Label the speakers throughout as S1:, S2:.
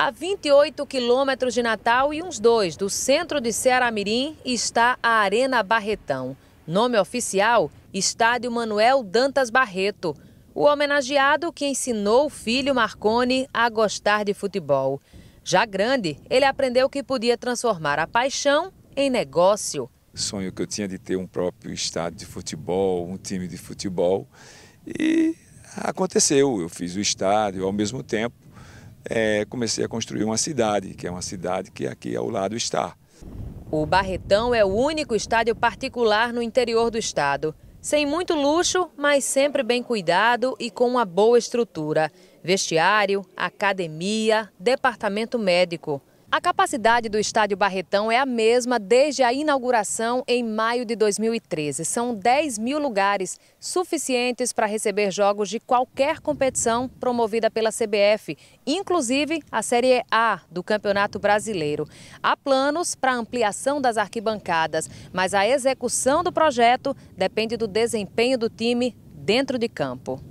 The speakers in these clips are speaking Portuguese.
S1: A 28 quilômetros de Natal e uns dois do centro de Ceará-Mirim está a Arena Barretão. Nome oficial, Estádio Manuel Dantas Barreto. O homenageado que ensinou o filho Marconi a gostar de futebol. Já grande, ele aprendeu que podia transformar a paixão em negócio.
S2: Sonho que eu tinha de ter um próprio estádio de futebol, um time de futebol. E aconteceu, eu fiz o estádio ao mesmo tempo é, comecei a construir uma cidade, que é uma cidade que aqui ao lado está.
S1: O Barretão é o único estádio particular no interior do estado. Sem muito luxo, mas sempre bem cuidado e com uma boa estrutura. Vestiário, academia, departamento médico. A capacidade do estádio Barretão é a mesma desde a inauguração em maio de 2013. São 10 mil lugares suficientes para receber jogos de qualquer competição promovida pela CBF, inclusive a Série A do Campeonato Brasileiro. Há planos para ampliação das arquibancadas, mas a execução do projeto depende do desempenho do time dentro de campo.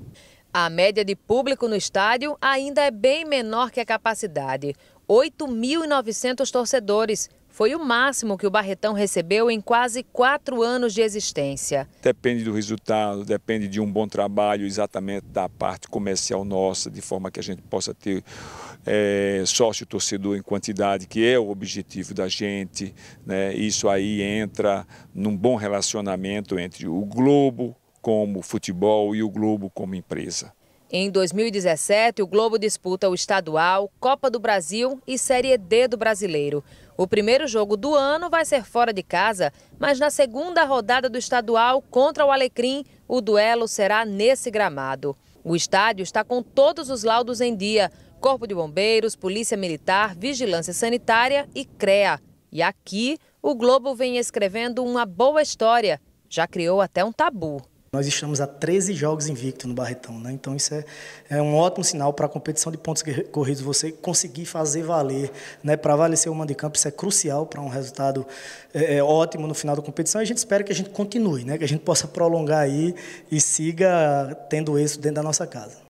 S1: A média de público no estádio ainda é bem menor que a capacidade. 8.900 torcedores. Foi o máximo que o Barretão recebeu em quase quatro anos de existência.
S2: Depende do resultado, depende de um bom trabalho, exatamente da parte comercial nossa, de forma que a gente possa ter é, eh, sócio-torcedor em quantidade, que é o objetivo da gente. Né? Isso aí entra num bom relacionamento entre o Globo como futebol e o Globo como empresa.
S1: Em 2017, o Globo disputa o Estadual, Copa do Brasil e Série D do Brasileiro. O primeiro jogo do ano vai ser fora de casa, mas na segunda rodada do Estadual contra o Alecrim, o duelo será nesse gramado. O estádio está com todos os laudos em dia: Corpo de Bombeiros, Polícia Militar, Vigilância Sanitária e CREA. E aqui, o Globo vem escrevendo uma boa história. Já criou até um tabu.
S3: Nós estamos a 13 jogos invictos no Barretão, né? Então isso é, é um ótimo sinal para a competição de pontos corridos você conseguir fazer valer, né? Para valer o mando de campo isso é crucial para um resultado é, é, ótimo no final da competição. E a gente espera que a gente continue, né? Que a gente possa prolongar aí e siga tendo isso dentro da nossa casa.